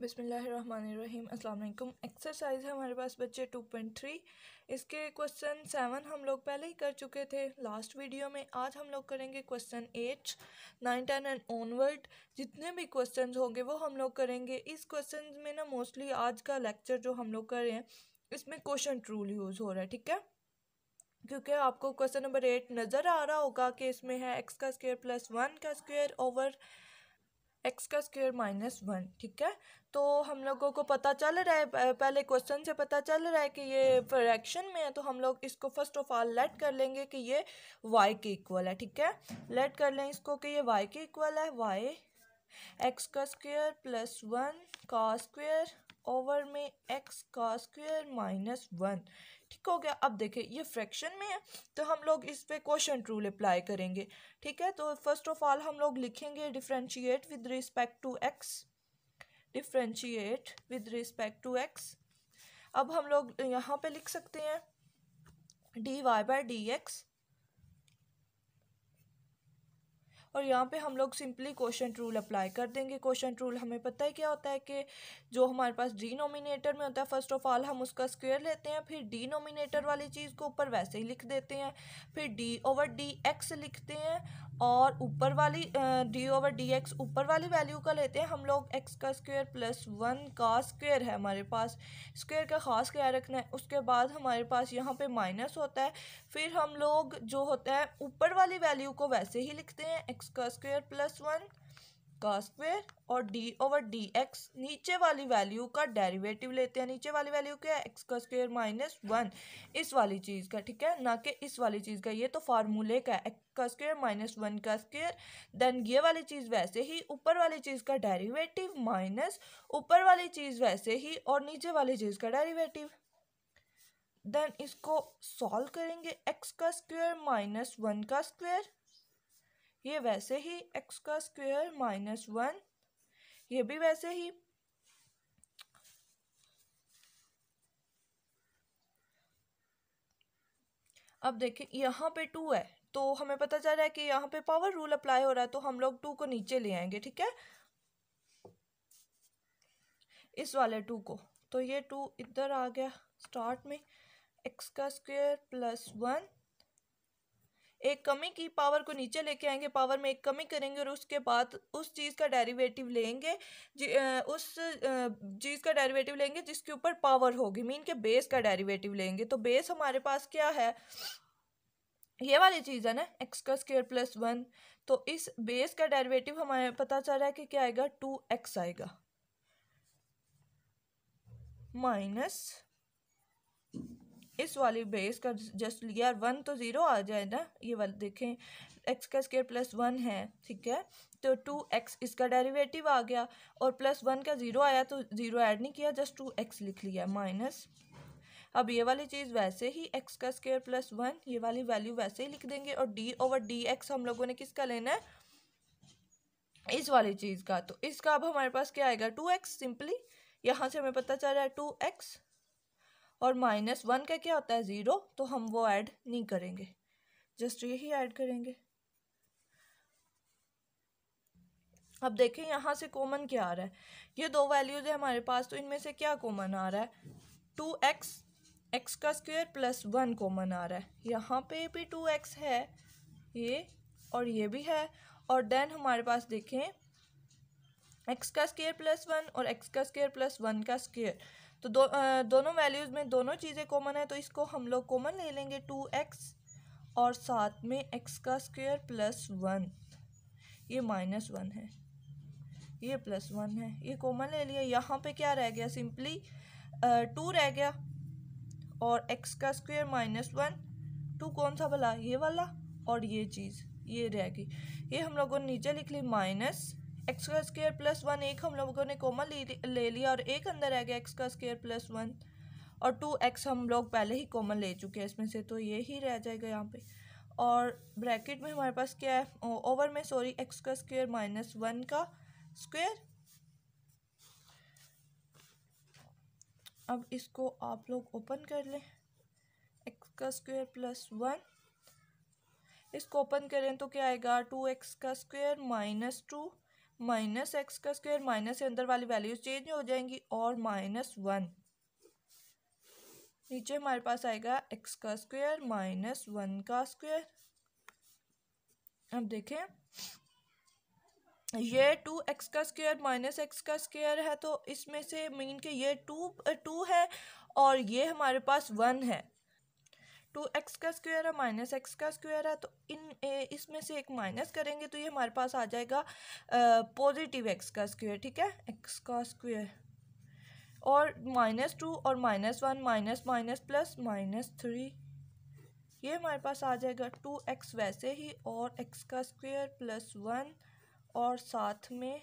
बिसमीम् अल्लाम एक्सरसाइज है हमारे पास बच्चे 2.3 इसके क्वेश्चन सेवन हम लोग पहले ही कर चुके थे लास्ट वीडियो में आज हम लोग करेंगे question eight nine ten and onward जितने भी क्वेश्चन होंगे वो हम लोग करेंगे इस क्वेश्चन में ना मोस्टली आज का लेक्चर जो हम लोग कर रहे हैं इसमें क्वेश्चन ट्रूल यूज़ हो रहा है ठीक है क्योंकि आपको क्वेश्चन नंबर एट नज़र आ रहा होगा कि इसमें है एक्स का स्क्वायर प्लस वन का स्क्वायर ओवर एक्स का स्क्वेयर माइनस वन ठीक है तो हम लोगों को पता चल रहा है पहले क्वेश्चन से पता चल रहा है कि ये फ्रैक्शन में है तो हम लोग इसको फर्स्ट ऑफ ऑल लेट कर लेंगे कि ये वाई के इक्वल है ठीक है लेट कर लें इसको कि ये वाई के इक्वल है वाई एक्स का स्क्वेयर प्लस वन का स्क्वेयर ओवर में एक्स का स्क्वेयर माइनस वन ठीक हो गया अब देखें ये फ्रैक्शन में है तो हम लोग इस पर क्वेश्चन रूल अप्लाई करेंगे ठीक है तो फर्स्ट ऑफ ऑल हम लोग लिखेंगे differentiate with respect to x differentiate with respect to x अब हम लोग यहाँ पे लिख सकते हैं d y by d x और यहाँ पे हम लोग सिंपली क्वेश्चन रूल अप्लाई कर देंगे क्वेश्चन रूल हमें पता है क्या होता है कि जो हमारे पास डिनोमिनेटर में होता है फर्स्ट ऑफ ऑल हम उसका स्क्वेयर लेते हैं फिर डिनोमिनेटर वाली चीज़ को ऊपर वैसे ही लिख देते हैं फिर डी ओवर डी एक्स लिखते हैं और ऊपर वाली डी ओवर डी एक्स ऊपर वाली वैल्यू का लेते हैं हम लोग एक्स का स्क्वायर प्लस वन का स्क्वायर है हमारे पास स्क्वायर का ख़ास ख्याल रखना है उसके बाद हमारे पास यहाँ पे माइनस होता है फिर हम लोग जो होता है ऊपर वाली वैल्यू को वैसे ही लिखते हैं एक्स का स्क्वायर प्लस वन का स्क्वेयर और डी ओवर डी एक्स नीचे वाली वैल्यू का डेरिवेटिव लेते हैं नीचे वाली वैल्यू क्या है एक्स का स्क्वेयर माइनस वन इस वाली चीज़ का ठीक है ना कि इस वाली चीज़ का ये तो फार्मूले का एक्स का स्क्वेयर माइनस वन का स्क्वेयर देन ये वाली चीज़ वैसे ही ऊपर वाली चीज़ का डेरीवेटिव माइनस ऊपर वाली चीज़ वैसे ही और नीचे वाली चीज़ का डेरीवेटिव देन इसको सॉल्व करेंगे एक्स का स्क्वेयर माइनस वन का स्क्वेयर ये वैसे ही एक्स का स्क्वेयर माइनस वन ये भी वैसे ही अब देखें यहाँ पे टू है तो हमें पता चल रहा है कि यहाँ पे पावर रूल अप्लाई हो रहा है तो हम लोग टू को नीचे ले आएंगे ठीक है इस वाले टू को तो ये टू इधर आ गया स्टार्ट में एक्स का स्क्वेयर प्लस वन एक कमी की पावर को नीचे लेके आएंगे पावर में एक कमी करेंगे और उसके बाद उस चीज़ का डेरिवेटिव लेंगे उस चीज़ का डेरिवेटिव लेंगे जिसके ऊपर पावर होगी मीन के बेस का डेरिवेटिव लेंगे तो बेस हमारे पास क्या है ये वाली चीज़ है ना एक्स का स्केयर प्लस वन तो इस बेस का डेरिवेटिव हमें पता चल रहा है कि क्या आएगा टू एक्स आएगा माइनस इस वाली बेस का जस्ट लिया वन तो ज़ीरो आ जाए ना ये वाला देखें एक्स का स्केयर प्लस वन है ठीक है तो टू एक्स इसका डेरिवेटिव आ गया और प्लस वन का ज़ीरो आया तो ज़ीरो ऐड नहीं किया जस्ट टू एक्स लिख लिया माइनस अब ये वाली चीज़ वैसे ही एक्स का स्केयर प्लस वन ये वाली वैल्यू वैसे ही लिख देंगे और डी ओवर डी एक्स हम लोगों ने किसका लेना है इस वाली चीज़ का तो इसका अब हमारे पास क्या आएगा टू एक्स सिंपली यहाँ से हमें पता चल रहा है टू एक्स और माइनस वन का क्या होता है ज़ीरो तो हम वो ऐड नहीं करेंगे जस्ट यही ऐड करेंगे अब देखें यहाँ से कॉमन क्या आ रहा है ये दो वैल्यूज़ है हमारे पास तो इनमें से क्या कॉमन आ रहा है टू एक्स एक्स का स्क्वायर प्लस वन कॉमन आ रहा है यहाँ पे भी टू एक्स है ये और ये भी है और देन हमारे पास देखें एक्स का स्केयर प्लस वन और एक्स का स्केयर प्लस वन का स्केयर तो दो आ, दोनों वैल्यूज़ में दोनों चीज़ें कॉमन है तो इसको हम लोग कॉमन ले लेंगे टू एक्स और साथ में एक्स का स्क्वायर प्लस वन ये माइनस वन है ये प्लस वन है ये कॉमन ले लिया यहाँ पे क्या रह गया सिंपली टू रह गया और एक्स का स्क्वेयर माइनस वन टू कौन सा भला ये वाला और ये चीज़ ये रह गई ये हम लोगों ने नीचे लिख ली माइनस एक्स का स्केयर प्लस वन एक हम लोगों ने कॉमन ले लिया और एक अंदर आ गया एक्स का स्केयर प्लस वन और टू एक्स हम लोग पहले ही कॉमन ले चुके हैं इसमें से तो ये ही रह जाएगा यहाँ पे और ब्रैकेट में हमारे पास क्या है ओवर में सॉरी एक्स का स्क्वेयर माइनस वन का स्क्वेयर अब इसको आप लोग ओपन कर लें एक्स का स्क्वेयर प्लस वन इसको ओपन करें तो क्या आएगा टू एक्स का square minus two minus x का स्क्वायर माइनस अंदर वाली वैल्यूज चेंज हो जाएंगी और माइनस वन नीचे हमारे पास आएगा एक्स का स्क्वायर माइनस वन का स्क्वायर अब देखें ये टू एक्स का स्क्वायर माइनस एक्स का स्क्वायर है तो इसमें से मीन के ये टू टू है और ये हमारे पास वन है टू एक्स का स्क्वायर है माइनस एक्स का स्क्वायर है तो इन इसमें से एक माइनस करेंगे तो ये हमारे पास आ जाएगा पॉजिटिव एक्स का स्क्वायर ठीक है एक्स का स्क्वायर और माइनस टू और minus one minus minus plus minus three ये हमारे पास आ जाएगा टू एक्स वैसे ही और एक्स का स्क्वायर प्लस वन और साथ में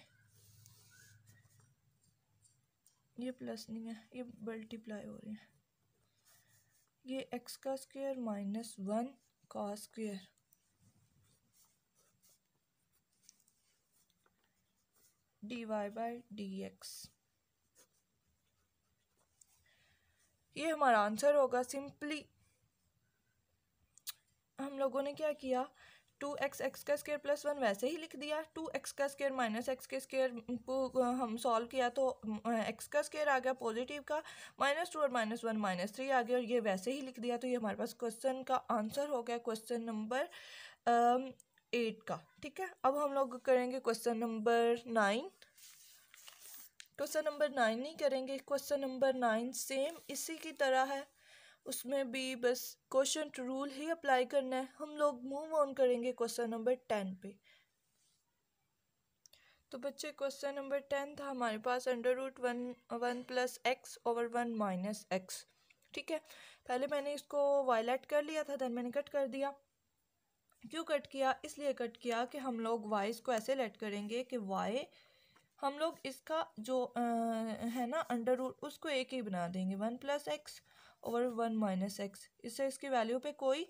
ये प्लस नहीं है ये मल्टीप्लाई हो रही है ये एक्स का स्क्वायर माइनस वन का square d y by d x ये हमारा आंसर होगा सिंपली हम लोगों ने क्या किया टू एक्स एक्स का स्केयर प्लस वन वैसे ही लिख दिया टू एक्स का स्केयर माइनस एक्स के स्केयर को हम सॉल्व किया तो एक्स का स्केयर आ गया पॉजिटिव का माइनस टू और माइनस वन माइनस थ्री आ गया और ये वैसे ही लिख दिया तो ये हमारे पास क्वेश्चन का आंसर हो गया क्वेश्चन नंबर एट का ठीक है अब हम लोग करेंगे question number nine question number nine नहीं करेंगे क्वेश्चन नंबर नाइन सेम इसी की तरह है उसमें भी बस क्वेश्चन रूल ही अप्लाई करना है हम लोग मूव ऑन करेंगे क्वेश्चन नंबर टेन पे तो बच्चे क्वेश्चन नंबर टेन था हमारे पास under root one one plus x over one minus x ठीक है पहले मैंने इसको वायलेट कर लिया था देन मैंने कट कर दिया क्यों कट किया इसलिए कट किया कि हम लोग वाई इसको ऐसे लेट करेंगे कि वाई हम लोग इसका जो आ, है ना अंडर रूट उसको एक ही बना देंगे वन प्लस एक्स और वन माइनस एक्स इससे इसकी वैल्यू पे कोई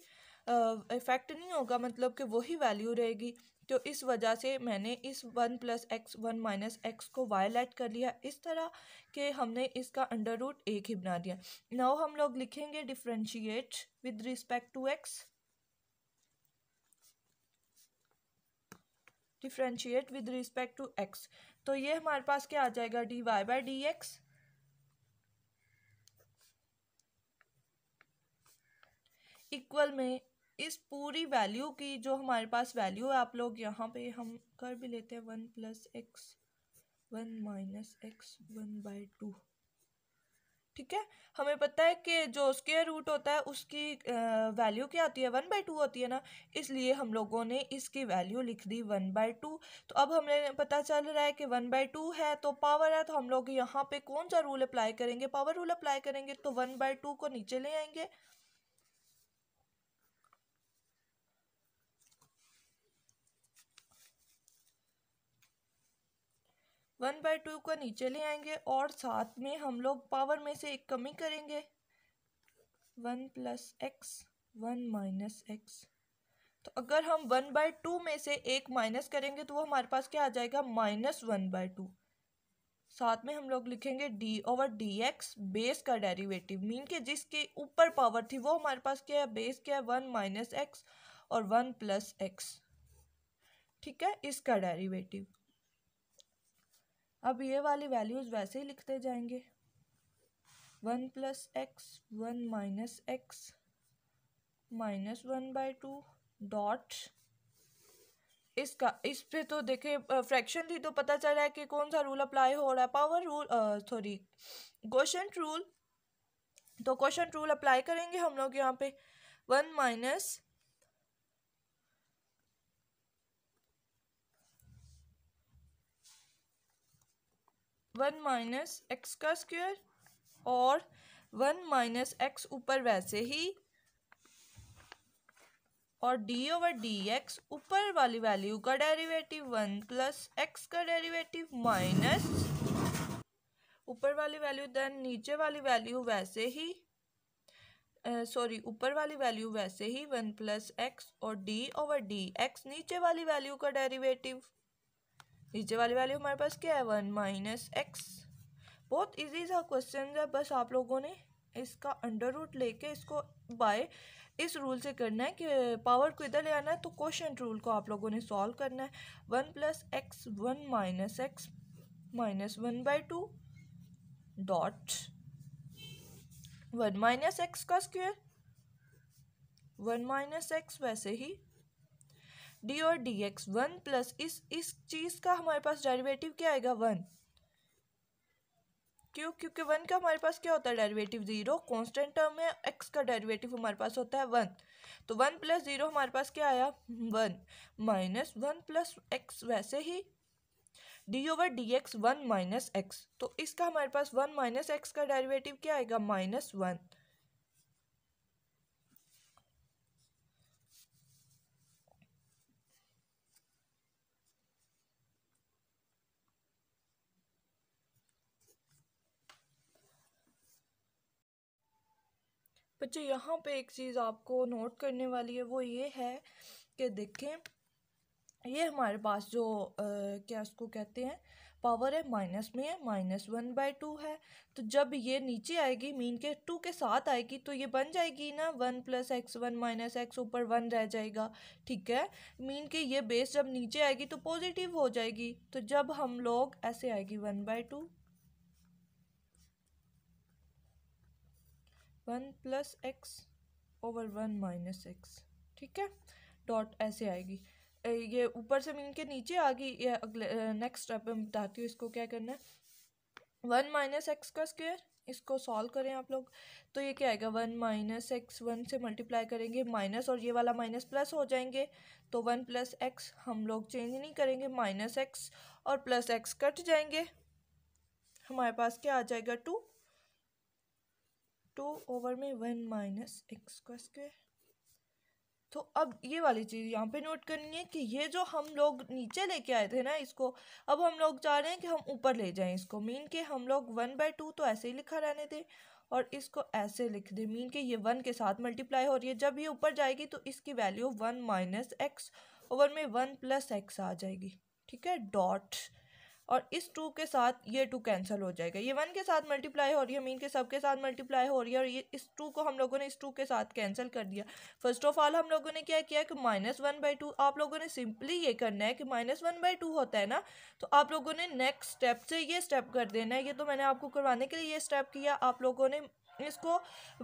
इफ़ेक्ट नहीं होगा मतलब कि वही वैल्यू रहेगी तो इस वजह से मैंने इस one plus x one minus x को वायलेट कर लिया इस तरह के हमने इसका अंडर रूट एक ही बना दिया नाउ हम लोग लिखेंगे differentiate with respect to x differentiate with respect to x तो ये हमारे पास क्या आ जाएगा d y by d x equal में इस पूरी वैल्यू की जो हमारे पास वैल्यू है आप लोग यहाँ पे हम कर भी लेते हैं one plus x one minus x one by two ठीक है हमें पता है कि जो स्केयर रूट होता है उसकी वैल्यू क्या होती है वन बाई टू होती है ना इसलिए हम लोगों ने इसकी वैल्यू लिख दी वन बाई टू तो अब हमें पता चल रहा है कि वन बाई टू है तो पावर है तो हम लोग यहाँ पे कौन सा रूल अप्लाई करेंगे पावर रूल अप्लाई करेंगे तो वन बाई टू को नीचे ले आएंगे वन बाई टू को नीचे ले आएंगे और साथ में हम लोग पावर में से एक कमी करेंगे one plus x one minus x तो अगर हम वन बाई टू में से एक माइनस करेंगे तो वो हमारे पास क्या आ जाएगा माइनस वन बाई टू साथ में हम लोग लिखेंगे d over d x base का डेरिवेटिव मीन के जिसके ऊपर पावर थी वो हमारे पास क्या है बेस क्या है वन माइनस एक्स और वन प्लस एक्स ठीक है इसका डेरिवेटिव अब ये वाली वैल्यूज़ वैसे ही लिखते जाएंगे one plus x one minus x minus one by two dot इसका इस पे तो देखे फ्रैक्शन थी तो पता चल रहा है कि कौन सा रूल अप्लाई हो रहा है power rule sorry question rule तो क्वेश्चन रूल अप्लाई करेंगे हम लोग यहाँ पे one minus one minus x का स्क्वायर और वन माइनस एक्स ऊपर वैसे ही और डी ओवर डी एक्स ऊपर वाली वैल्यू का डेरिवेटिव वन प्लस एक्स का डेरिवेटिव माइनस ऊपर वाली वैल्यू देन नीचे वाली वैल्यू वैसे ही सॉरी uh, ऊपर वाली वैल्यू वैसे ही वन प्लस एक्स और डी ओवर डी एक्स नीचे वाली वैल्यू का डेरिवेटिव नीचे वाली वैल्यू हमारे पास क्या है वन माइनस एक्स बहुत इजी सा क्वेश्चन है बस आप लोगों ने इसका अंडर रूट लेके इसको बाय इस रूल से करना है कि पावर को इधर ले आना है तो क्वेश्चन रूल को आप लोगों ने सॉल्व करना है one plus x one minus x minus one by two dot one minus x का स्क्वेयर वन माइनस एक्स वैसे ही डी और डी एक्स वन प्लस इस इस चीज़ का हमारे पास डेरिवेटिव क्या आएगा वन क्यों क्योंकि वन का हमारे पास क्या होता है डेरिवेटिव जीरो कांस्टेंट टर्म में एक्स का डेरिवेटिव हमारे पास होता है वन तो वन प्लस जीरो हमारे पास क्या आया one minus one plus x वैसे ही d over d x one minus x तो इसका हमारे पास वन माइनस एक्स का डेरिवेटिव क्या आएगा माइनस वन बच्चे यहाँ पे एक चीज़ आपको नोट करने वाली है वो ये है कि देखें ये हमारे पास जो आ, क्या इसको कहते हैं पावर है माइनस में है माइनस वन बाई टू है तो जब ये नीचे आएगी मीन के टू के साथ आएगी तो ये बन जाएगी ना one plus x one minus x ऊपर वन रह जाएगा ठीक है मीन के ये बेस जब नीचे आएगी तो पॉजिटिव हो जाएगी तो जब हम लोग ऐसे आएगी one by two one plus x over one minus x ठीक है डॉट ऐसे आएगी ये ऊपर से मीन के नीचे आ गई ये अगले नेक्स्ट स्टेप में बताती हूँ इसको क्या करना है वन माइनस एक्स का स्क्वेयर इसको सॉल्व करें आप लोग तो ये क्या आएगा वन माइनस एक्स वन से मल्टीप्लाई करेंगे माइनस और ये वाला माइनस प्लस हो जाएंगे तो वन प्लस एक्स हम लोग चेंज नहीं करेंगे माइनस एक्स और प्लस एक्स कट जाएंगे हमारे पास क्या आ जाएगा टू टू ओवर में वन माइनस एक्स का स्क्वायर तो अब ये वाली चीज़ यहाँ पे नोट करनी है कि ये जो हम लोग नीचे लेके आए थे ना इसको अब हम लोग चाह रहे हैं कि हम ऊपर ले जाएं इसको मीन के हम लोग वन बाई टू तो ऐसे ही लिखा रहने दें और इसको ऐसे लिख दें मीन के ये वन के साथ मल्टीप्लाई हो रही है जब ये ऊपर जाएगी तो इसकी value one minus x over में वन प्लस एक्स आ जाएगी ठीक है डॉट और इस टू के साथ ये टू कैंसिल हो जाएगा ये वन के साथ मल्टीप्लाई हो रही है मीन के सब के साथ मल्टीप्लाई हो रही है और ये इस टू को हम लोगों ने इस टू के साथ कैंसिल कर दिया फर्स्ट ऑफ ऑल हम लोगों ने क्या किया कि माइनस वन बाई टू आप लोगों ने सिंपली ये करना है कि माइनस वन बाई टू होता है ना तो आप लोगों ने नेक्स्ट स्टेप से ये स्टेप कर देना है ये तो मैंने आपको करवाने के लिए ये स्टेप किया आप लोगों ने इसको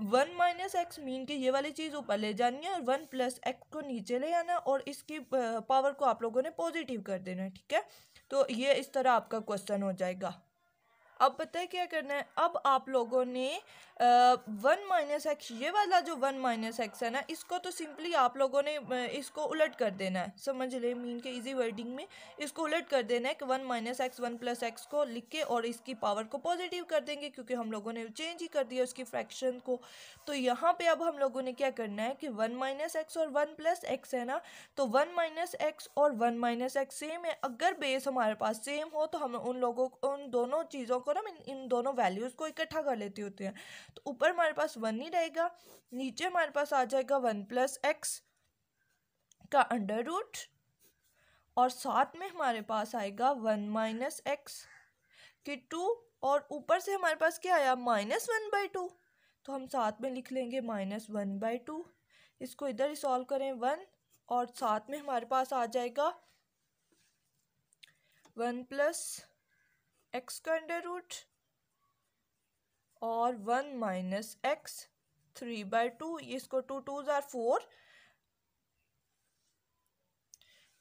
वन माइनस एक्स मीन के ये वाली चीज़ ऊपर ले जानी है और वन प्लस एक्स को नीचे ले आना और इसकी पावर को आप लोगों ने पॉजिटिव कर देना है ठीक है तो ये इस तरह आपका क्वेश्चन हो जाएगा अब पता है क्या करना है अब आप लोगों ने वन माइनस एक्स ये वाला जो वन माइनस एक्स है ना इसको तो सिंपली आप लोगों ने इसको उलट कर देना है समझ ले मीन के इजी वर्डिंग में इसको उलट कर देना है कि one minus x one plus x को लिख के और इसकी पावर को पॉजिटिव कर देंगे क्योंकि हम लोगों ने चेंज ही कर दिया उसकी फ्रैक्शन को तो यहाँ पर अब हम लोगों ने क्या करना है कि वन माइनस एक्स और वन प्लस एक्स है ना तो वन माइनस एक्स और वन माइनस एक्स सेम है अगर बेस हमारे पास सेम हो तो हम उन लोगों उन दोनों चीज़ों को ना मैं इन दोनों वैल्यूज़ को इकट्ठा कर लेती होती है तो ऊपर हमारे पास वन ही रहेगा नीचे हमारे पास आ जाएगा वन प्लस एक्स का अंडर रूट और साथ में हमारे पास आएगा वन माइनस एक्स कि टू और ऊपर से हमारे पास क्या आया माइनस वन बाई टू तो हम साथ में लिख लेंगे माइनस वन बाई टू इसको इधर ही सॉल्व करें वन और साथ में हमारे पास आ जाएगा वन प्लस एक्स का अंडर रूट और one minus x three by two इसको टू टू ज़ार फोर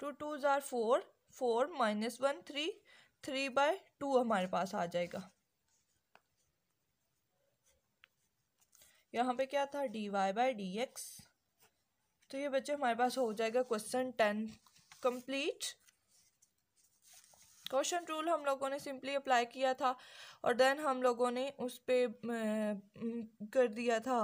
टू टू ज़ार four four minus one three three by two हमारे पास आ जाएगा यहाँ पे क्या था d y by d x तो ये बच्चे हमारे पास हो जाएगा question ten complete question rule हम लोगों ने सिंपली अप्लाई किया था और देन हम लोगों ने उस पर कर दिया था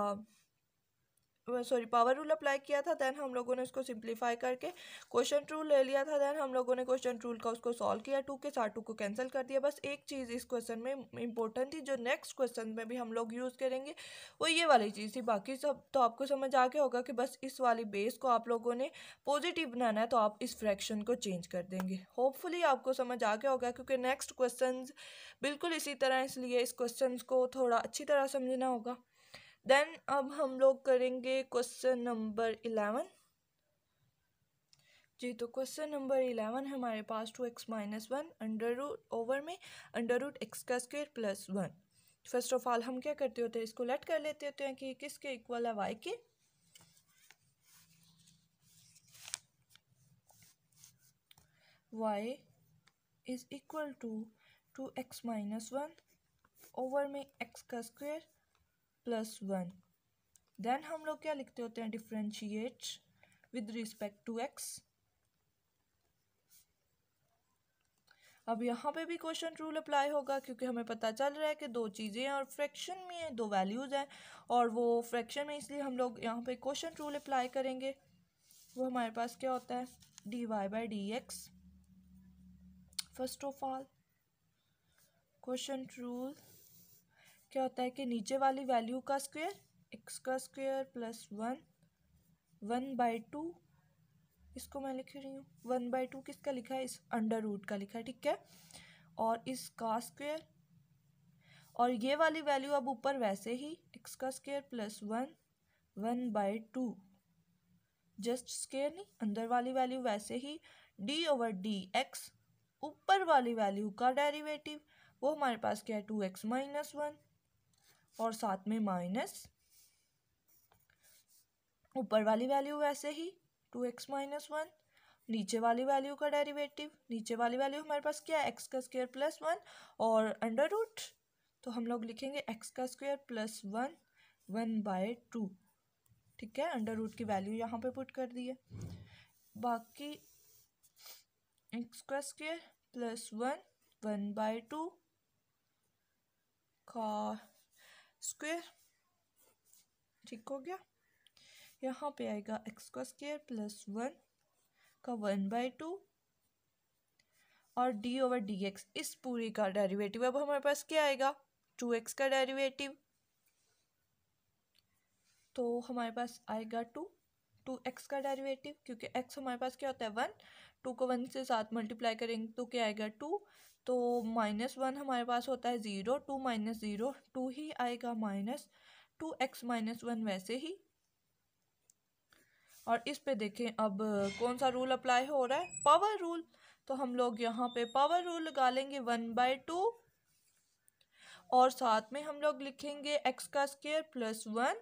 सॉरी पावर रूल अप्लाई किया था देन हम लोगों ने उसको सिंप्लीफाई करके क्वेश्चन रूल ले लिया था देन हम लोगों ने क्वेश्चन ट्रूल का उसको सॉल्व किया टू के साथ टू को कैंसिल कर दिया बस एक चीज़ इस क्वेश्चन में इंपॉर्टेंट थी जो नेक्स्ट क्वेश्चन में भी हम लोग यूज़ करेंगे वो ये वाली चीज़ थी बाकी सब तो आपको समझ आ गया होगा कि बस इस वाली बेस को आप लोगों ने पॉजिटिव बनाना है तो आप इस फ्रैक्शन को चेंज कर देंगे होपफुली आपको समझ आ गया होगा क्योंकि नेक्स्ट क्वेश्चन बिल्कुल इसी तरह इसलिए इस क्वेश्चन को थोड़ा अच्छी तरह समझना होगा देन अब हम लोग करेंगे क्वेश्चन नंबर इलेवन जी तो क्वेश्चन नंबर इलेवन हमारे पास two x minus one under root over में अंडर रूट एक्स का square plus one first of all हम क्या करते होते हैं इसको लेट कर लेते होते हैं कि किसके इक्वल है वाई के y is equal to two x minus one over में एक्स का स्क्वेयर प्लस वन देन हम लोग क्या लिखते होते हैं differentiate with respect to x अब यहाँ पे भी क्वेश्चन रूल अप्लाई होगा क्योंकि हमें पता चल रहा है कि दो चीज़ें हैं और फ्रैक्शन में है, दो वैल्यूज़ हैं और वो फ्रैक्शन में इसलिए हम लोग यहाँ पे क्वेश्चन रूल अप्लाई करेंगे वो हमारे पास क्या होता है d y by d x first of all question rule क्या होता है कि नीचे वाली वैल्यू का स्क्वेयर एक्स का square plus one one by two इसको मैं लिख रही हूँ वन बाई टू किसका लिखा है इस अंडर रूट का लिखा है ठीक है और इसका स्क्वेयर और ये वाली वैल्यू अब ऊपर वैसे ही एक्स का square plus one one by two just square नहीं अंदर वाली वैल्यू वैसे ही डी ओवर डी एक्स ऊपर वाली वैल्यू का डेरिवेटिव वो हमारे पास क्या है टू एक्स माइनस वन और साथ में माइनस ऊपर वाली वैल्यू वैसे ही टू एक्स माइनस वन नीचे वाली वैल्यू का डेरिवेटिव नीचे वाली वैल्यू हमारे पास क्या है एक्स का स्क्वायर प्लस वन और अंडर रूट तो हम लोग लिखेंगे एक्स का square plus one one by two ठीक है अंडर रूट की वैल्यू यहाँ पे पुट कर दिए बाकी एक्स का square plus one one by two का स्क्वेयर ठीक हो गया यहाँ पे आएगा एक्स का स्क्वेयर प्लस वन का वन बाई टू और डी ओवर डी एक्स इस पूरी का डेरिवेटिव अब हमारे पास क्या आएगा टू एक्स का डेरिवेटिव तो हमारे पास आएगा टू टू एक्स का डेरिवेटिव क्योंकि एक्स हमारे पास क्या होता है वन टू को वन से साथ मल्टीप्लाई करेंगे तो क्या आएगा टू तो माइनस वन हमारे पास होता है zero two minus zero two ही आएगा minus two x minus one वैसे ही और इस पे देखें अब कौन सा रूल अप्लाई हो रहा है पावर रूल तो हम लोग यहाँ पे पावर रूल लगा लेंगे वन बाई टू और साथ में हम लोग लिखेंगे एक्स का स्क्वेयर प्लस वन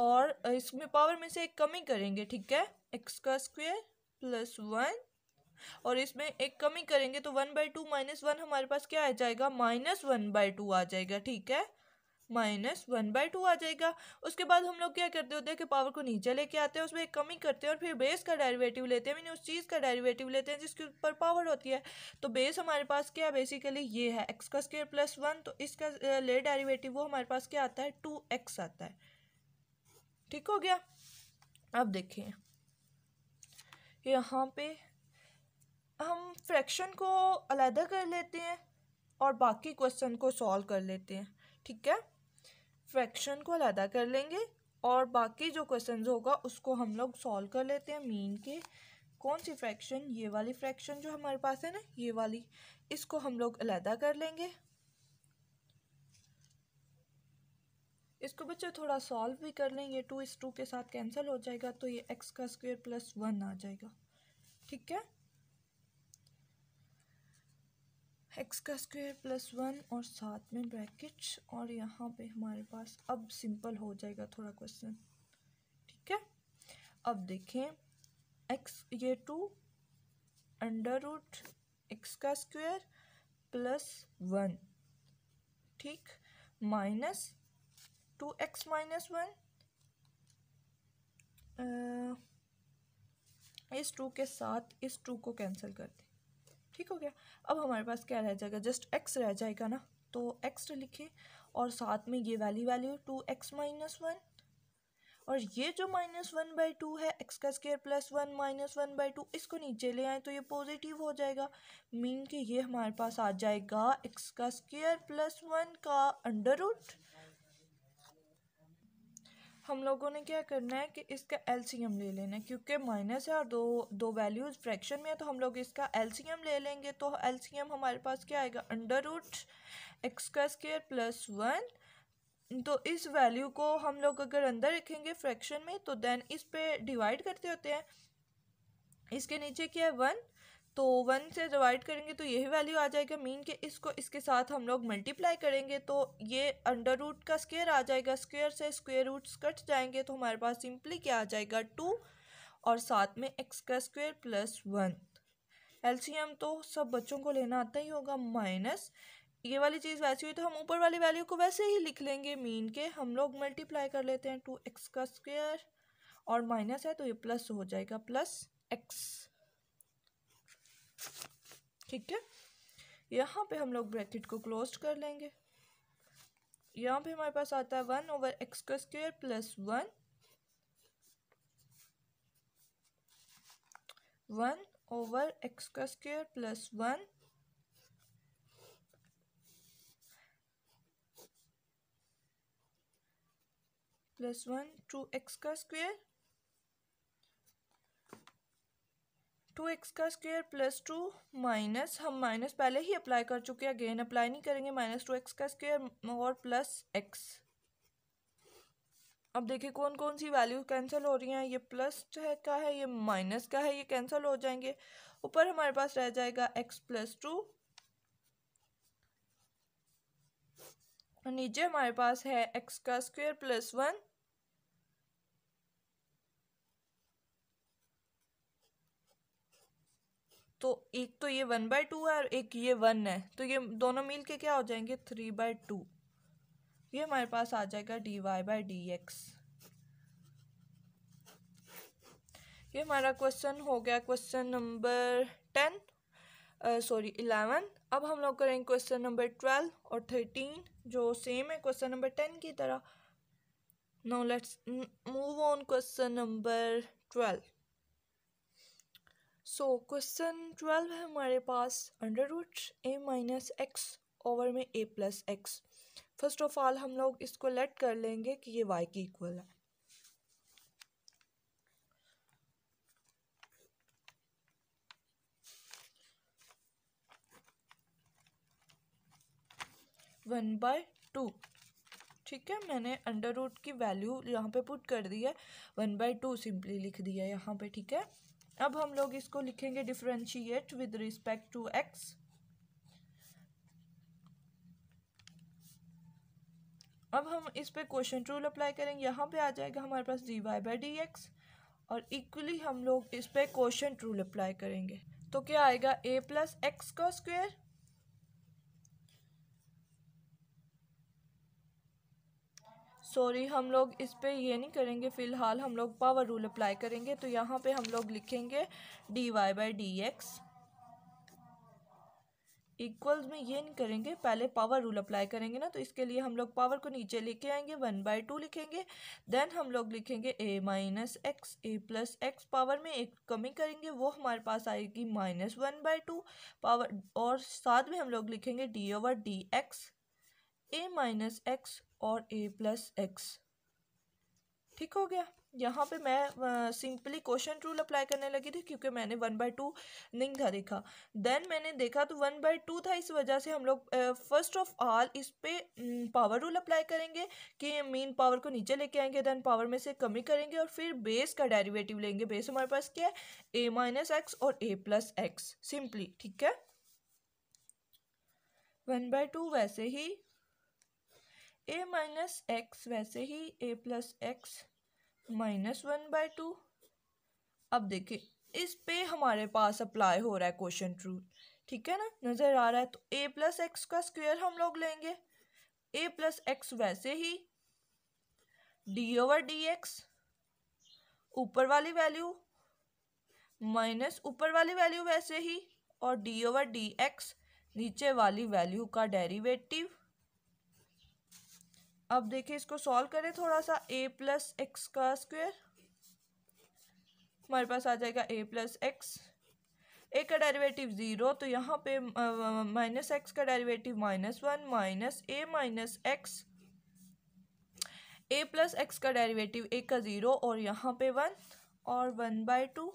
और इसमें पावर में से एक कमी करेंगे ठीक है एक्स का स्क्वेयर प्लस वन और इसमें एक कमी करेंगे तो one by two minus one हमारे पास क्या आ जाएगा माइनस वन बाई टू आ जाएगा ठीक है माइनस वन बाई टू आ जाएगा उसके बाद हम लोग क्या करते होते हैं कि पावर को नीचे लेके आते हैं उसमें एक कमी करते हैं और फिर बेस का डेरिवेटिव लेते हैं मीन उस चीज़ का डेरिवेटिव लेते हैं जिसके ऊपर पावर होती है तो बेस हमारे पास क्या है बेसिकली ये है एक्स का स्केयर प्लस वन तो इसका ले डेरिवेटिव वो हमारे पास क्या आता है टू एक्स आता है ठीक हो गया अब देखिए यहाँ पे हम फ्रैक्शन को अलहदा कर लेते हैं और बाकी क्वेश्चन को सॉल्व कर लेते हैं ठीक है फ्रैक्शन को अलहदा कर लेंगे और बाकी जो क्वेश्चन होगा उसको हम लोग सॉल्व कर लेते हैं मीन के कौन सी फ्रैक्शन ये वाली फ्रैक्शन जो हमारे पास है ना ये वाली इसको हम लोग अलहदा कर लेंगे इसको बच्चे थोड़ा सॉल्व भी कर लेंगे टू इस टू के साथ कैंसिल हो जाएगा तो ये एक्स का स्क्वेयर प्लस वन आ जाएगा ठीक है एक्स का स्क्वायर प्लस वन और साथ में ब्रैकेट और यहाँ पे हमारे पास अब सिंपल हो जाएगा थोड़ा क्वेश्चन ठीक है अब देखें एक्स ये टू अंडर रूट एक्स का स्क्वायर प्लस वन ठीक minus two x minus one इस टू के साथ इस टू को कैंसिल कर ठीक हो गया अब हमारे पास क्या रह जाएगा जस्ट एक्स रह जाएगा ना तो एक्स लिखें और साथ में ये वाली value two x minus one और ये जो माइनस वन बाई टू है एक्स का square plus one minus one by two इसको नीचे ले आए तो ये पॉजिटिव हो जाएगा मीन कि ये हमारे पास आ जाएगा एक्स का स्केयर प्लस वन का अंडर रूट हम लोगों ने क्या करना है कि इसका एलसीएम ले लेना है क्योंकि माइनस है और दो दो वैल्यूज़ फ्रैक्शन में है तो हम लोग इसका एलसीएम ले लेंगे तो एलसीएम हमारे पास क्या आएगा अंडर रूट एक्स का स्केयर प्लस वन तो इस वैल्यू को हम लोग अगर अंदर रखेंगे फ्रैक्शन में तो देन इस पर डिवाइड करते होते हैं इसके नीचे क्या है वन तो वन से डिवाइड करेंगे तो यही वैल्यू आ जाएगा मीन के इसको इसके साथ हम लोग मल्टीप्लाई करेंगे तो ये अंडर रूट का स्क्वेयर आ जाएगा स्क्वेयर से स्क्वेयर रूट्स कट जाएंगे तो हमारे पास सिंपली क्या आ जाएगा टू और साथ में एक्स का स्क्वेयर प्लस वन एम तो सब बच्चों को लेना आता ही होगा माइनस ये वाली चीज़ वैसी हुई तो हम ऊपर वाली वैल्यू को वैसे ही लिख लेंगे मीन के हम लोग मल्टीप्लाई कर लेते हैं टू एक्स का स्क्वेयर और माइनस है तो ये प्लस हो जाएगा प्लस एक्स ठीक है यहाँ पे हम लोग ब्रैकेट को क्लोज कर लेंगे यहाँ पे हमारे पास आता है वन ओवर एक्स का square plus one one over x का square plus one plus one two x का स्क्वेयर टू एक्स का स्क्वेयर प्लस टू माइनस हम माइनस पहले ही अप्लाई कर चुके हैं अगेन अप्लाई नहीं करेंगे माइनस टू एक्स का स्क्वेयर और प्लस एक्स अब देखिए कौन कौन सी वैल्यू कैंसिल हो रही हैं ये प्लस का है ये माइनस का है ये कैंसिल हो जाएंगे ऊपर हमारे पास रह जाएगा एक्स प्लस टू नीचे हमारे पास है एक्स का स्क्वेयर प्लस वन तो एक तो ये वन बाय टू है और एक ये वन है तो ये दोनों मिल के क्या हो जाएंगे थ्री बाय टू ये हमारे पास आ जाएगा d y by d x ये हमारा क्वेश्चन हो गया question number ten sorry eleven अब हम लोग करेंगे क्वेश्चन नंबर ट्वेल्व और थर्टीन जो सेम है क्वेश्चन नंबर टेन की तरह no let's move on question number twelve so question twelve है हमारे पास under root a minus x over में a plus x first of all हम लोग इसको लेट कर लेंगे कि ये वाई की इक्वल है वन बाय टू ठीक है मैंने अंडर रूट की वैल्यू यहाँ पे पुट कर दी है वन बाई टू सिंपली लिख दिया है यहाँ पे ठीक है अब हम लोग इसको लिखेंगे differentiate with respect to x अब हम इस पे क्वेश्चन रूल अप्लाई करेंगे यहाँ पे आ जाएगा हमारे पास d y by d x और इक्वली हम लोग इस पे क्वेश्चन रूल अप्लाई करेंगे तो क्या आएगा ए प्लस एक्स का स्क्वेयर सॉरी हम लोग इस पर ये नहीं करेंगे फ़िलहाल हम लोग पावर रूल अप्लाई करेंगे तो यहाँ पे हम लोग लिखेंगे d y by d x equals में ये नहीं करेंगे पहले पावर रूल अप्लाई करेंगे ना तो इसके लिए हम लोग पावर को नीचे लेके आएंगे वन बाई टू लिखेंगे देन हम लोग लिखेंगे a minus x a plus x power में एक कमी करेंगे वो हमारे पास आएगी minus one by two power और साथ में हम लोग लिखेंगे d over d x a minus x और ए प्लस एक्स ठीक हो गया यहाँ पे मैं सिंपली क्वेश्चन रूल अप्लाई करने लगी थी क्योंकि मैंने वन बाई टू नहीं था देखा देन मैंने देखा तो वन बाई टू था इस वजह से हम लोग फर्स्ट ऑफ ऑल इस पे पावर रूल अप्लाई करेंगे कि मीन पावर को नीचे लेके आएंगे देन पावर में से कमी करेंगे और फिर बेस का डेरिवेटिव लेंगे बेस हमारे पास क्या है ए माइनस एक्स और ए प्लस एक्स सिंपली ठीक है वन बाई टू वैसे ही ए माइनस एक्स वैसे ही a plus x minus one by two अब देखिए इस पे हमारे पास अप्लाई हो रहा है क्वेश्चन रूल ठीक है ना नज़र आ रहा है तो ए प्लस एक्स का स्क्वायर हम लोग लेंगे ए प्लस एक्स वैसे ही डी ओवर डी एक्स ऊपर वाली वैल्यू माइनस ऊपर वाली वैल्यू वैसे ही और डी ओवर डी एक्स नीचे वाली वैल्यू का डेरिवेटिव अब देखिए इसको सॉल्व करें थोड़ा सा ए प्लस एक्स का स्क्वेयर हमारे पास आ जाएगा ए प्लस एक्स ए का डेरिवेटिव ज़ीरो तो यहाँ पे माइनस एक्स का derivative minus one minus a minus x a plus x का डेरिवेटिव ए का ज़ीरो और यहाँ पे वन और वन बाई टू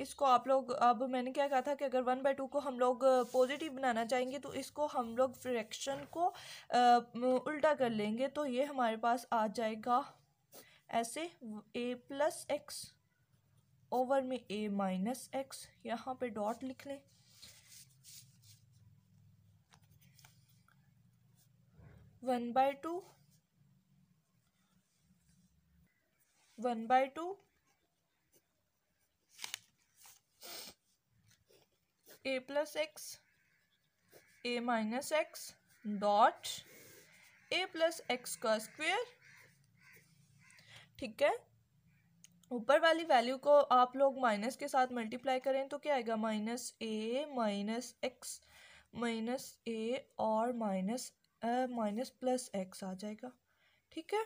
इसको आप लोग अब मैंने क्या कहा था कि अगर वन बाई टू को हम लोग पॉजिटिव बनाना चाहेंगे तो इसको हम लोग फ्रैक्शन को उल्टा कर लेंगे तो ये हमारे पास आ जाएगा ऐसे ए प्लस एक्स ओवर में ए माइनस एक्स यहाँ पे डॉट लिख लें one by two one by two a plus x a minus x dot a plus x का स्क्वेयर ठीक है ऊपर वाली वैल्यू को आप लोग माइनस के साथ मल्टीप्लाई करें तो क्या आएगा minus a minus x minus a और माइनस माइनस प्लस एक्स आ जाएगा ठीक है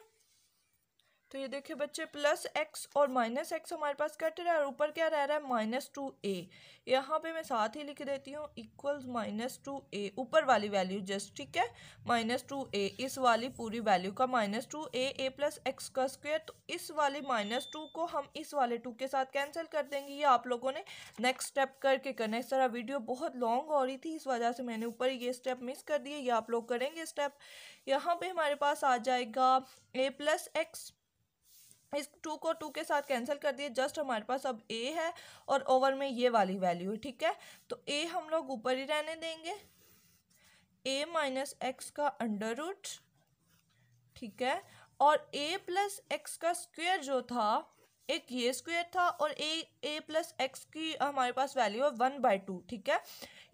तो ये देखिए बच्चे प्लस एक्स और माइनस एक्स हमारे पास कट रहा है और ऊपर क्या रह रहा है माइनस टू ए यहाँ पे मैं साथ ही लिख देती हूँ इक्वल्स माइनस टू ए ऊपर वाली वैल्यू जस्ट ठीक है माइनस टू ए इस वाली पूरी वैल्यू का minus two a a plus x का स्क्वेयर तो इस वाली माइनस टू को हम इस वाले टू के साथ कैंसिल कर देंगे ये आप लोगों ने नेक्स्ट स्टेप करके करना इस तरह वीडियो बहुत लॉन्ग हो रही थी इस वजह से मैंने ऊपर ये स्टेप मिस कर दिए ये आप लोग करेंगे स्टेप यहाँ पर हमारे पास आ जाएगा ए प्लस एक्स इस टू को टू के साथ कैंसिल कर दिए जस्ट हमारे पास अब ए है और ओवर में ये वाली वैल्यू है ठीक है तो ए हम लोग ऊपर ही रहने देंगे ए माइनस एक्स का अंडर रूट ठीक है और ए प्लस एक्स का स्क्वेयर जो था एक ये स्क्वेयर था और ए ए प्लस एक्स की हमारे पास वैल्यू है वन बाई टू ठीक है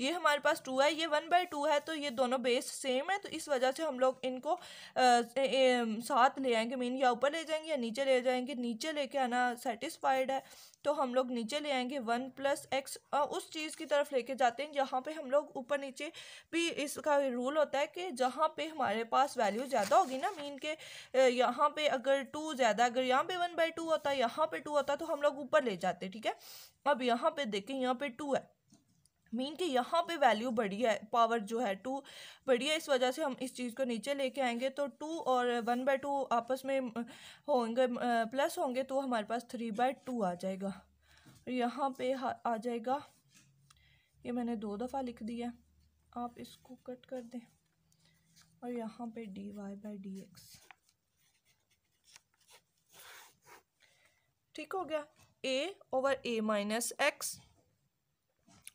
ये हमारे पास टू है ये वन बाई टू है तो ये दोनों बेस सेम है तो इस वजह से हम लोग इनको आ, ए, ए, साथ ले आएंगे मीन या ऊपर ले जाएंगे या नीचे ले जाएंगे नीचे लेके आना सेटिस्फाइड है तो हम लोग नीचे ले आएंगे वन प्लस एक्स उस चीज़ की तरफ लेके जाते हैं जहाँ पे हम लोग ऊपर नीचे भी इसका रूल होता है कि जहाँ पे हमारे पास वैल्यू ज़्यादा होगी ना मीन के यहाँ पे अगर टू ज़्यादा अगर यहाँ पे वन बाई टू होता है यहाँ यहाँ पे टू होता तो हम लोग ऊपर ले जाते ठीक है अब यहाँ पे देखें यहाँ पे टू है मीन कि यहाँ पे वैल्यू बढ़ी है पावर जो है टू बढ़ी है इस वजह से हम इस चीज़ को नीचे लेके आएंगे तो टू और वन बाई टू आपस में होंगे प्लस होंगे तो हमारे पास थ्री बाई टू आ जाएगा यहाँ पे आ जाएगा ये मैंने दो दफ़ा लिख दिया आप इसको कट कर दें और यहाँ पे d y by d x ठीक हो गया a over a minus x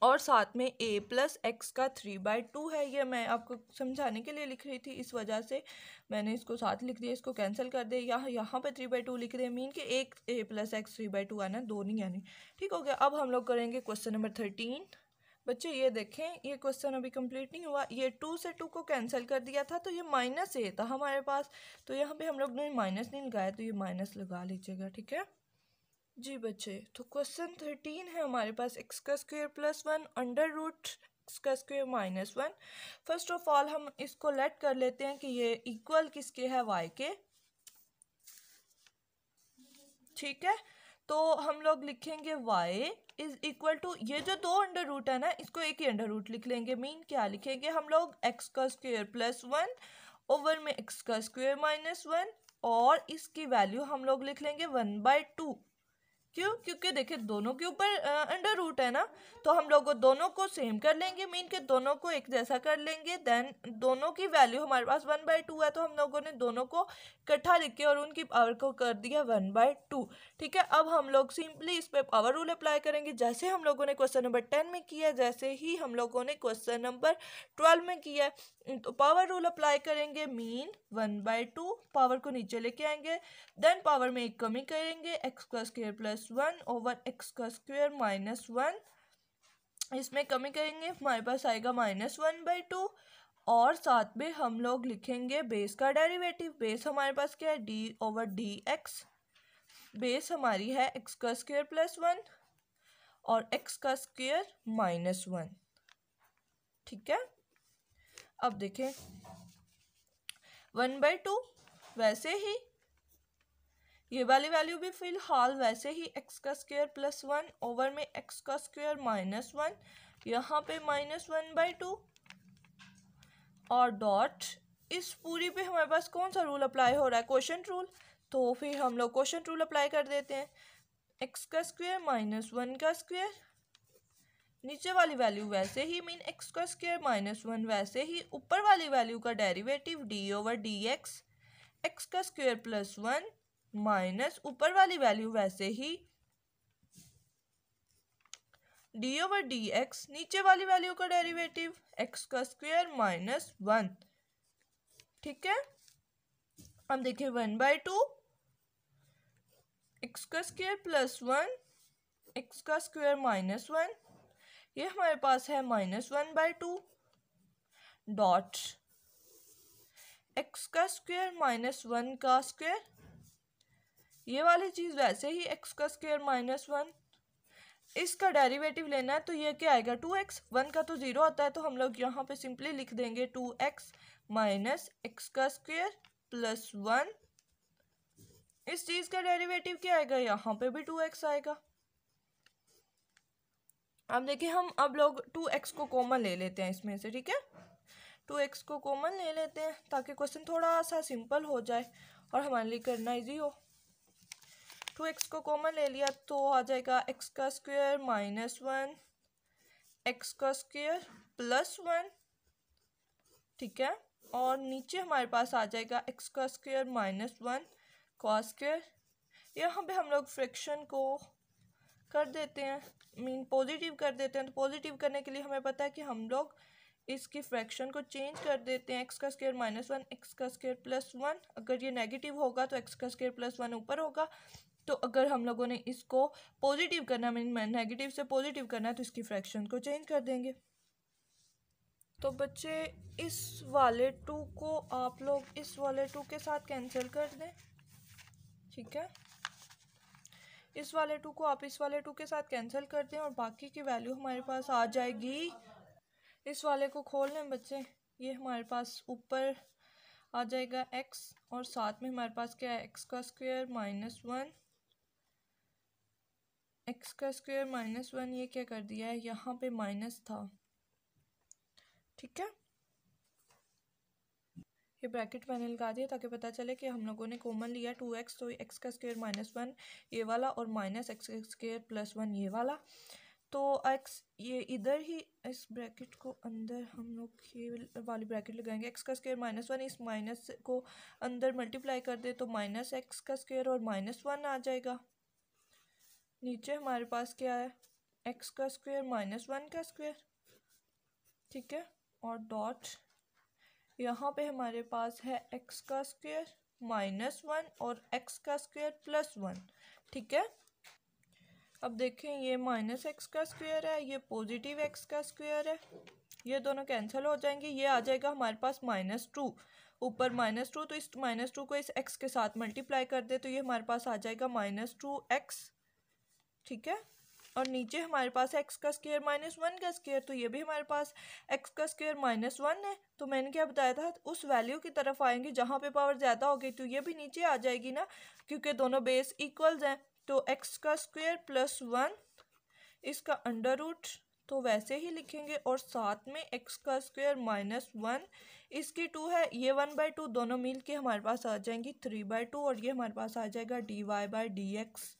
और साथ में ए प्लस एक्स का थ्री बाई टू है ये मैं आपको समझाने के लिए लिख रही थी इस वजह से मैंने इसको साथ लिख दिया इसको कैंसिल कर दिया यहाँ यहाँ पे थ्री बाई टू लिख रहे हैं मीन कि एक a plus x three by two आना दो नहीं आने ठीक हो गया अब हम लोग करेंगे क्वेश्चन नंबर थर्टीन बच्चे ये देखें ये क्वेश्चन अभी कंप्लीट नहीं हुआ ये टू से टू को कैंसिल कर दिया था तो ये माइनस ए था हमारे पास तो यहाँ पे हम लोग ने माइनस नहीं लगाया तो ये माइनस लगा लीजिएगा ठीक है जी बच्चे तो क्वेश्चन थर्टीन है हमारे पास एक्स का square plus one under root x का square minus one first of all हम इसको लेट कर लेते हैं कि ये इक्वल किसके है वाई के ठीक है तो हम लोग लिखेंगे वाई इज इक्वल टू ये जो दो अंडर रूट है ना इसको एक ही अंडर रूट लिख लेंगे मीन क्या लिखेंगे हम लोग एक्स का स्क्वेयर प्लस वन ओवर में एक्स का स्क्वेयर माइनस वन और इसकी वैल्यू हम लोग लिख लेंगे वन बाय टू क्यों क्योंकि देखिए दोनों के ऊपर अंडर रूट है ना तो हम लोग दोनों को सेम कर लेंगे मीन के दोनों को एक जैसा कर लेंगे देन दोनों की वैल्यू हमारे पास वन बाई टू है तो हम लोगों ने दोनों को इकट्ठा लिख के और उनकी पावर को कर दिया वन बाय टू ठीक है अब हम लोग सिंपली इस पर पावर रूल अप्लाई करेंगे जैसे हम लोगों ने क्वेश्चन नंबर टेन में किया जैसे ही हम लोगों ने क्वेश्चन नंबर ट्वेल्व में किया तो पावर रूल अप्लाई करेंगे mean one by two power को नीचे लेके आएंगे देन पावर में एक कमी करेंगे x square plus minus one over x का स्क्वेयर माइनस वन इसमें कमी करेंगे हमारे पास आएगा माइनस वन बाई टू और साथ में हम लोग लिखेंगे बेस का डेरिवेटिव बेस हमारे पास क्या है d over d x base हमारी है एक्स का स्क्वेयर प्लस वन और एक्स का स्क्वेयर माइनस वन ठीक है अब देखें वन बाई टू वैसे ही ये वाली वैल्यू भी फिलहाल वैसे ही एक्स का स्क्वायर प्लस वन ओवर में एक्स का स्क्वायर माइनस वन यहाँ पे माइनस वन बाई टू और डॉट इस पूरी पे हमारे पास कौन सा रूल अप्लाई हो रहा है क्वेश्चन रूल तो फिर हम लोग क्वेश्चन रूल अप्लाई कर देते हैं एक्स का स्क्वायर माइनस वन का स्क्वायर नीचे वाली वैल्यू वैसे ही मीन एक्स का स्क्वायर माइनस वन वैसे ही ऊपर वाली वैल्यू का derivative d over d x x का स्क्वायर प्लस वन माइनस ऊपर वाली वैल्यू वैसे ही डी ओवर डी एक्स नीचे वाली वैल्यू का डेरिवेटिव एक्स का स्क्वायर माइनस वन ठीक है अब देखिए वन बाई टू एक्स का स्क्वायर प्लस वन एक्स का स्क्वायर माइनस वन ये हमारे पास है minus one by two dot x का स्क्वायर माइनस वन का स्क्वायर ये वाली चीज़ वैसे ही एक्स का स्क्वेयर माइनस वन इसका डेरिवेटिव लेना है तो ये क्या आएगा टू एक्स वन का तो ज़ीरो आता है तो हम लोग यहाँ पे सिंपली लिख देंगे टू एक्स माइनस एक्स का स्क्वेयर प्लस वन इस चीज़ का डेरिवेटिव क्या आएगा यहाँ पे भी टू एक्स आएगा अब देखिए हम अब लोग टू एक्स को कॉमन ले लेते हैं इसमें से ठीक है टू एक्स को कॉमन ले लेते हैं ताकि क्वेश्चन थोड़ा सा सिंपल हो जाए और हमारे लिए करना ईजी हो टू एक्स को कॉमन ले लिया तो आ जाएगा एक्स का स्क्वेयर माइनस वन एक्स का स्क्वेयर प्लस वन ठीक है और नीचे हमारे पास आ जाएगा एक्स का स्क्वेयर माइनस वन का स्क्वेयर यहाँ पर हम लोग फ्रैक्शन को कर देते हैं मीन पॉजिटिव कर देते हैं तो पॉजिटिव करने के लिए हमें पता है कि हम लोग इसकी फ्रैक्शन को चेंज कर देते हैं एक्स का स्क्वेयर माइनस वन एक्स का स्क्वेयर प्लस वन अगर ये नेगेटिव होगा तो एक्स का स्क्वेयर प्लस वन ऊपर होगा तो अगर हम लोगों ने इसको पॉजिटिव करना मीन नेगेटिव से पॉजिटिव करना है तो इसकी फ्रैक्शन को चेंज कर देंगे तो बच्चे इस वाले टू को आप लोग इस वाले टू के साथ कैंसिल कर दें ठीक है इस वाले टू को आप इस वाले टू के साथ कैंसिल कर दें और बाकी की वैल्यू हमारे पास आ जाएगी इस वाले को खोल लें बच्चे ये हमारे पास ऊपर आ जाएगा एक्स और साथ में हमारे पास क्या है एक्स का स्क्वायर माइनस वन एक्स का स्क्वायर माइनस वन ये क्या कर दिया है यहाँ पे माइनस था ठीक है ये ब्रैकेट मैंने लगा दिया ताकि पता चले कि हम लोगों ने कॉमन लिया टू एक्स तो एक्स का स्क्वायर माइनस वन ये वाला और माइनस एक्स का स्क्वायर प्लस वन ये वाला तो एक्स ये इधर ही इस ब्रैकेट को अंदर हम लोग ये वाली ब्रैकेट लगाएंगे एक्स का स्क्वायर माइनस वन इस माइनस को अंदर मल्टीप्लाई कर दे तो माइनस एक्स का स्क्वायर और माइनस वन आ जाएगा नीचे हमारे पास क्या है एक्स का स्क्वायर माइनस वन का स्क्वायर ठीक है और डॉट यहाँ पे हमारे पास है एक्स का स्क्वायर माइनस वन और एक्स का स्क्वायर प्लस वन ठीक है अब देखें ये माइनस एक्स का स्क्वायर है ये पॉजिटिव एक्स का स्क्वायर है ये दोनों कैंसिल हो जाएंगे ये आ जाएगा हमारे पास माइनस टू ऊपर माइनस टू तो इस माइनस टू को इस एक्स के साथ मल्टीप्लाई कर दे तो ये हमारे पास आ जाएगा माइनस टू एक्स ठीक है और नीचे हमारे पास है एक्स का स्केयर माइनस वन का स्केयर तो ये भी हमारे पास एक्स का स्केयर माइनस वन है तो मैंने क्या बताया था उस वैल्यू की तरफ आएंगे जहाँ पे पावर ज़्यादा होगी तो ये भी नीचे आ जाएगी ना क्योंकि दोनों बेस इक्वल्स हैं तो एक्स का स्क्वेयर प्लस वन इसका अंडर रूट तो वैसे ही लिखेंगे और साथ में एक्स का स्क्वेयर माइनस वन इसकी टू है ये वन बाई टू दोनों मिल के हमारे पास आ जाएंगी थ्री बाई टू और ये हमारे पास आ जाएगा d y by d x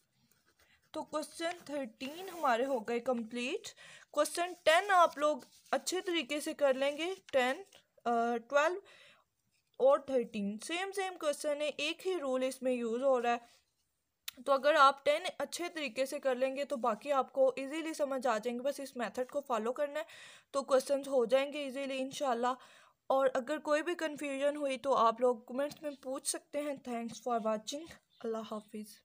तो क्वेश्चन थर्टीन हमारे हो गए कंप्लीट क्वेश्चन टेन आप लोग अच्छे तरीके से कर लेंगे टेन ट्वेल्व और थर्टीन सेम सेम क्वेश्चन है एक ही रूल इसमें यूज़ हो रहा है तो अगर आप टेन अच्छे तरीके से कर लेंगे तो बाकी आपको इजीली समझ आ जाएंगे बस इस मेथड को फॉलो करना है तो क्वेश्चन हो जाएंगे इजीली इन और अगर कोई भी कन्फ्यूजन हुई तो आप लोग कमेंट्स में पूछ सकते हैं थैंक्स फॉर वाचिंग अल्लाह हाफिज़